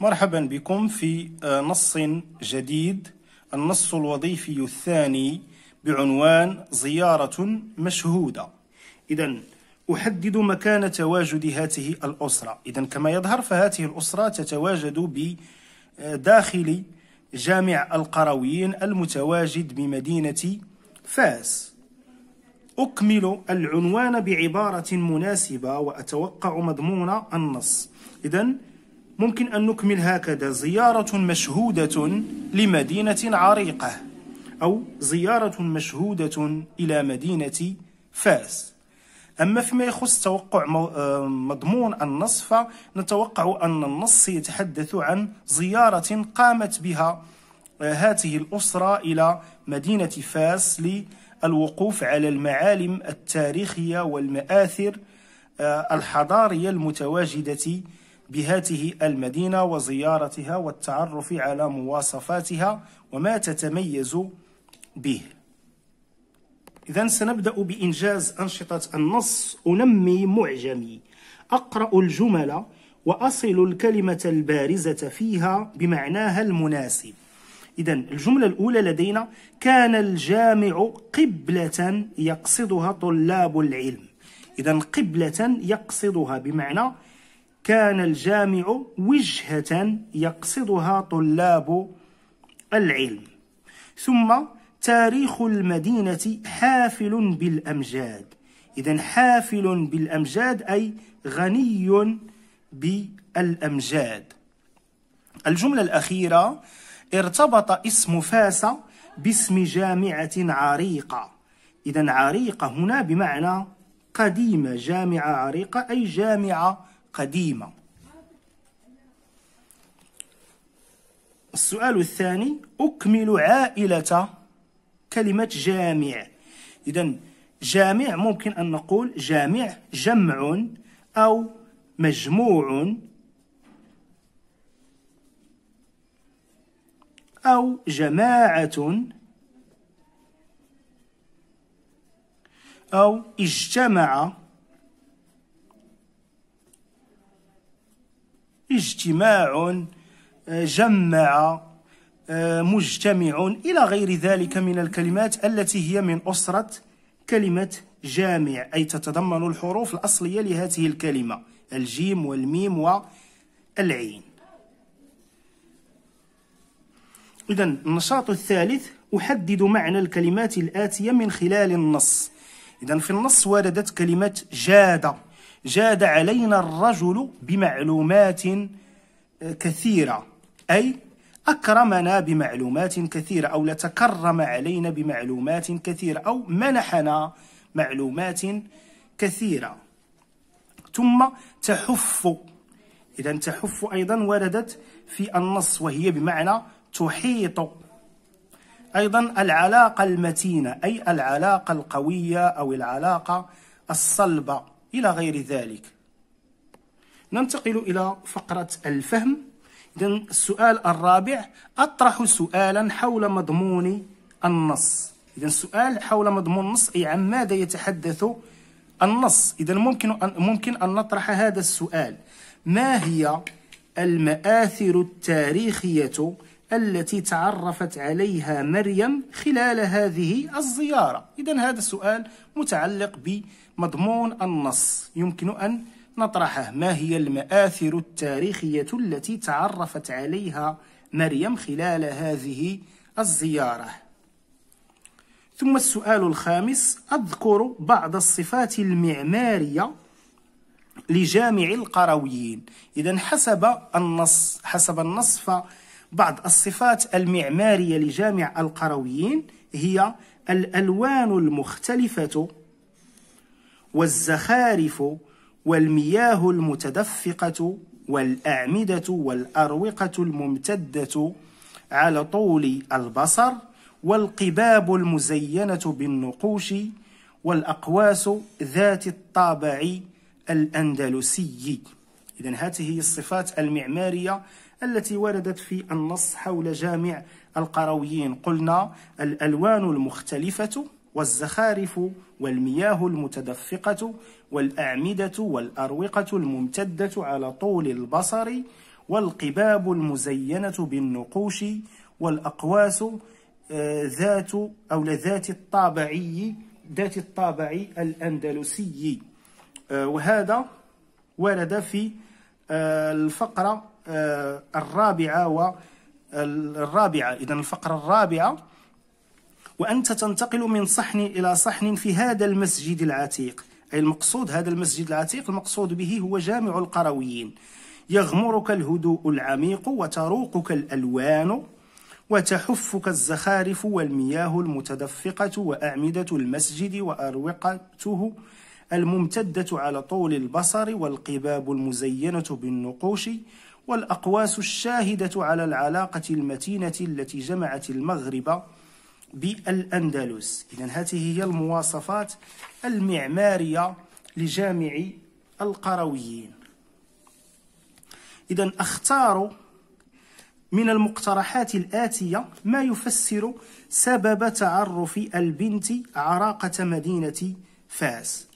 مرحبا بكم في آه، نص جديد النص الوظيفي الثاني بعنوان زيارة مشهودة إذا أحدد مكان تواجد هذه الأسرة إذا كما يظهر فهذه الأسرة تتواجد بداخل جامع القرويين المتواجد بمدينة فاس أكمل العنوان بعبارة مناسبة وأتوقع مضمون النص إذا ممكن أن نكمل هكذا زيارة مشهودة لمدينة عريقة أو زيارة مشهودة إلى مدينة فاس أما فيما يخص توقع آه، مضمون النص فنتوقع أن النص يتحدث عن زيارة قامت بها آه، هذه الأسرة إلى مدينة فاس للوقوف على المعالم التاريخية والمآثر آه، الحضارية المتواجدة بهاته المدينة وزيارتها والتعرف على مواصفاتها وما تتميز به إذا سنبدأ بإنجاز أنشطة النص أنمي معجمي أقرأ الجمل وأصل الكلمة البارزة فيها بمعناها المناسب إذا الجملة الأولى لدينا كان الجامع قبلة يقصدها طلاب العلم إذا قبلة يقصدها بمعنى كان الجامع وجهة يقصدها طلاب العلم ثم تاريخ المدينة حافل بالأمجاد إذا حافل بالأمجاد أي غني بالأمجاد الجملة الأخيرة ارتبط اسم فاس باسم جامعة عريقة إذا عريقة هنا بمعنى قديمة جامعة عريقة أي جامعة قديمة السؤال الثاني أكمل عائلة كلمة جامع إذا جامع ممكن أن نقول جامع جمع أو مجموع أو جماعة أو اجتمع اجتماع آه، جمع آه، مجتمع إلى غير ذلك من الكلمات التي هي من أسرة كلمة جامع أي تتضمن الحروف الأصلية لهذه الكلمة الجيم والميم والعين إذا النشاط الثالث أحدد معنى الكلمات الآتية من خلال النص إذا في النص وردت كلمة جادة جاد علينا الرجل بمعلومات آه، كثيرة أي أكرمنا بمعلومات كثيرة أو لتكرم علينا بمعلومات كثيرة أو منحنا معلومات كثيرة ثم تحف إذا تحف أيضا وردت في النص وهي بمعنى تحيط أيضا العلاقة المتينة أي العلاقة القوية أو العلاقة الصلبة إلى غير ذلك ننتقل إلى فقرة الفهم إذا السؤال الرابع أطرح سؤالا حول مضمون النص إذا السؤال حول مضمون النص أي عن ماذا يتحدث النص إذا ممكن أن ممكن أن نطرح هذا السؤال ما هي المآثر التاريخية التي تعرفت عليها مريم خلال هذه الزيارة إذا هذا السؤال متعلق بمضمون النص يمكن أن نطرحه ما هي المآثر التاريخية التي تعرفت عليها مريم خلال هذه الزيارة ثم السؤال الخامس أذكر بعض الصفات المعمارية لجامع القرويين إذا حسب النص حسب النص فالنص بعض الصفات المعمارية لجامع القرويين هي الألوان المختلفة والزخارف والمياه المتدفقة والأعمدة والأروقة الممتدة على طول البصر والقباب المزينة بالنقوش والأقواس ذات الطابع الأندلسي إذا هذه هي الصفات المعمارية التي وردت في النص حول جامع القرويين قلنا الألوان المختلفة والزخارف والمياه المتدفقة والأعمدة والأروقة الممتدة على طول البصر والقباب المزينة بالنقوش والأقواس آه، ذات أو لذات الطابعي ذات الطابع الأندلسي آه، وهذا ورد في آه، الفقرة آه، الرابعة والرابعة إذا الفقرة الرابعة وأنت تنتقل من صحن إلى صحن في هذا المسجد العتيق أي المقصود هذا المسجد العتيق المقصود به هو جامع القرويين يغمرك الهدوء العميق وتروقك الألوان وتحفك الزخارف والمياه المتدفقة وأعمدة المسجد وأروقته الممتدة على طول البصر والقباب المزينة بالنقوش والأقواس الشاهدة على العلاقة المتينة التي جمعت المغرب بالأندلس إذا هذه هي المواصفات المعمارية لجامع القرويين إذا اختاروا من المقترحات الآتية ما يفسر سبب تعرف البنت عراقة مدينة فاس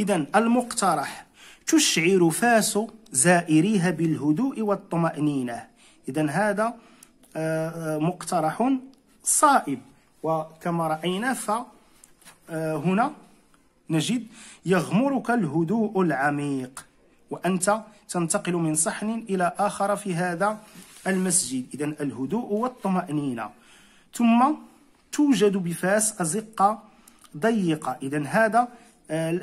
إذا المقترح تشعر فاس زائريها بالهدوء والطمأنينة إذا هذا آه، آه، مقترح صائب وكما رأينا فهنا آه، نجد يغمرك الهدوء العميق وأنت تنتقل من صحن إلى آخر في هذا المسجد إذا الهدوء والطمأنينة ثم توجد بفاس أزقة ضيقة إذا هذا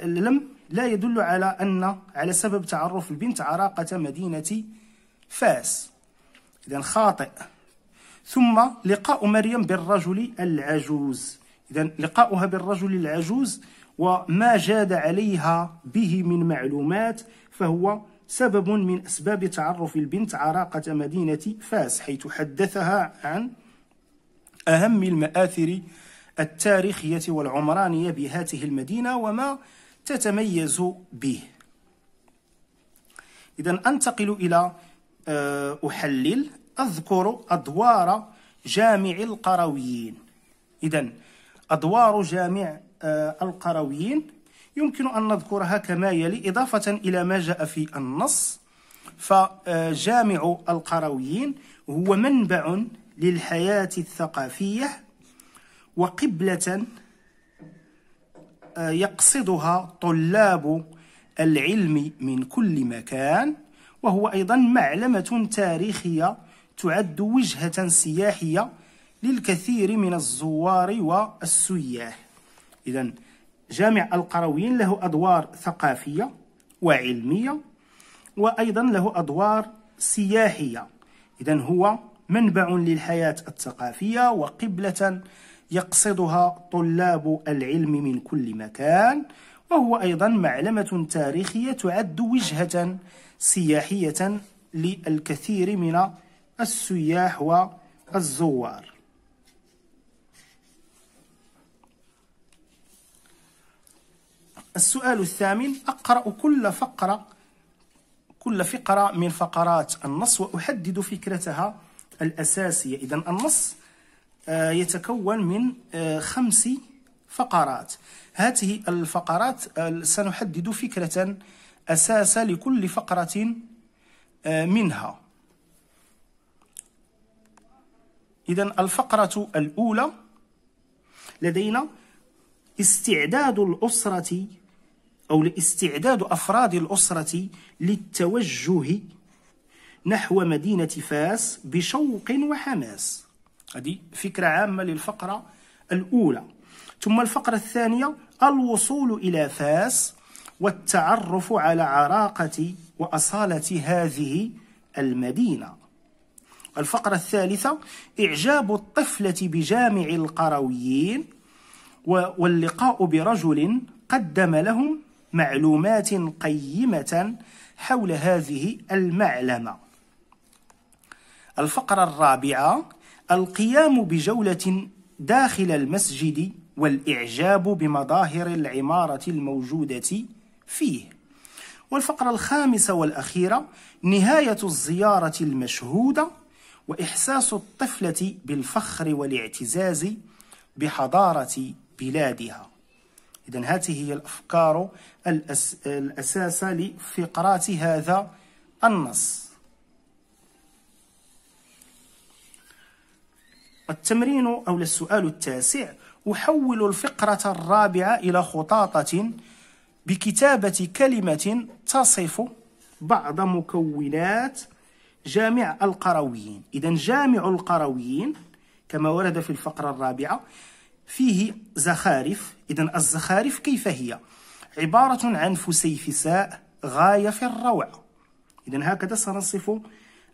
لم لا يدل على أن على سبب تعرف البنت عراقة مدينة فاس إذا خاطئ ثم لقاء مريم بالرجل العجوز إذا لقاؤها بالرجل العجوز وما جاد عليها به من معلومات فهو سبب من أسباب تعرف البنت عراقة مدينة فاس حيث حدثها عن أهم المآثر التاريخية والعمرانية بهاته المدينة وما تتميز به إذا أنتقل إلى آه، أحلل أذكر أدوار جامع القرويين إذا أدوار جامع آه، القرويين يمكن أن نذكرها كما يلي إضافة إلى ما جاء في النص فجامع آه، القرويين هو منبع للحياة الثقافية وقبلة يقصدها طلاب العلم من كل مكان وهو أيضا معلمة تاريخية تعد وجهة سياحية للكثير من الزوار والسياح إذا جامع القرويين له أدوار ثقافية وعلمية وأيضا له أدوار سياحية إذا هو منبع للحياة الثقافية وقبلة يقصدها طلاب العلم من كل مكان وهو أيضا معلمة تاريخية تعد وجهة سياحية للكثير من السياح والزوار السؤال الثامن أقرأ كل فقرة كل فقرة من فقرات النص وأحدد فكرتها الأساسية إذا النص آه، يتكون من آه، خمس فقرات هذه الفقرات آه، سنحدد فكرة أساس لكل فقرة منها إذا الفقرة الأولى لدينا استعداد الأسرة أو لاستعداد أفراد الأسرة للتوجه نحو مدينة فاس بشوق وحماس هذه فكرة عامة للفقرة الأولى ثم الفقرة الثانية الوصول إلى فاس والتعرف على عراقة وأصالة هذه المدينة الفقرة الثالثة إعجاب الطفلة بجامع القرويين واللقاء برجل قدم لهم معلومات قيمة حول هذه المعلمة الفقرة الرابعة القيام بجولة داخل المسجد والإعجاب بمظاهر العمارة الموجودة فيه والفقرة الخامسة والأخيرة نهاية الزيارة المشهودة وإحساس الطفلة بالفخر والاعتزاز بحضارة بلادها إذا هذه هي الأفكار الأس... الأساس لفقرات هذا النص التمرين أو السؤال التاسع أحول الفقرة الرابعة إلى خطاطة بكتابة كلمة تصف بعض مكونات جامع القرويين إذا جامع القرويين كما ورد في الفقرة الرابعة فيه زخارف إذا الزخارف كيف هي؟ عبارة عن فسيفساء غاية في الروعة إذا هكذا سنصف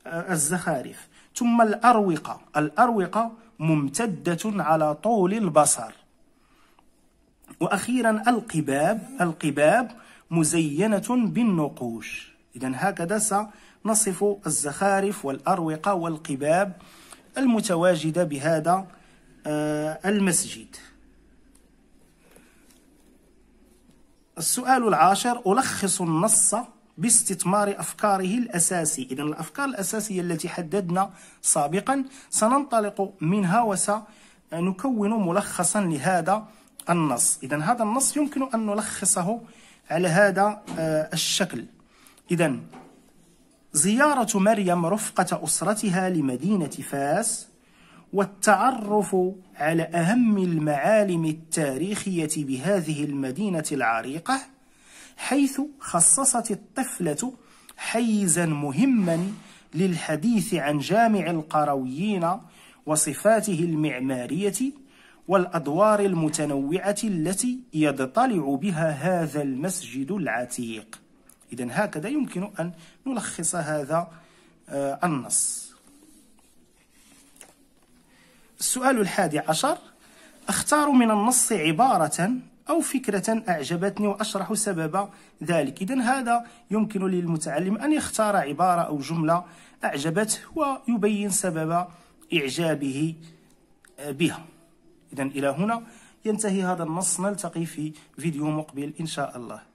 آه، الزخارف ثم الأروقة الأروقة ممتدة على طول البصر وأخيرا القباب القباب مزينة بالنقوش إذا هكذا سنصف الزخارف والأروقة والقباب المتواجدة بهذا آه، المسجد السؤال العاشر ألخص النص باستثمار أفكاره الأساسي إذا الأفكار الأساسية التي حددنا سابقا سننطلق منها وسنكون ملخصا لهذا النص إذا هذا النص يمكن أن نلخصه على هذا آه، الشكل إذا زيارة مريم رفقة أسرتها لمدينة فاس والتعرف على أهم المعالم التاريخية بهذه المدينة العريقة حيث خصصت الطفلة حيزا مهما للحديث عن جامع القرويين وصفاته المعمارية والأدوار المتنوعة التي يضطلع بها هذا المسجد العتيق إذا هكذا يمكن أن نلخص هذا آه، النص السؤال الحادي عشر اختار من النص عبارة أو فكرة أعجبتني وأشرح سبب ذلك إذا هذا يمكن للمتعلم أن يختار عبارة أو جملة أعجبته ويبين سبب إعجابه آه، بها إذا إلى هنا ينتهي هذا النص نلتقي في فيديو مقبل إن شاء الله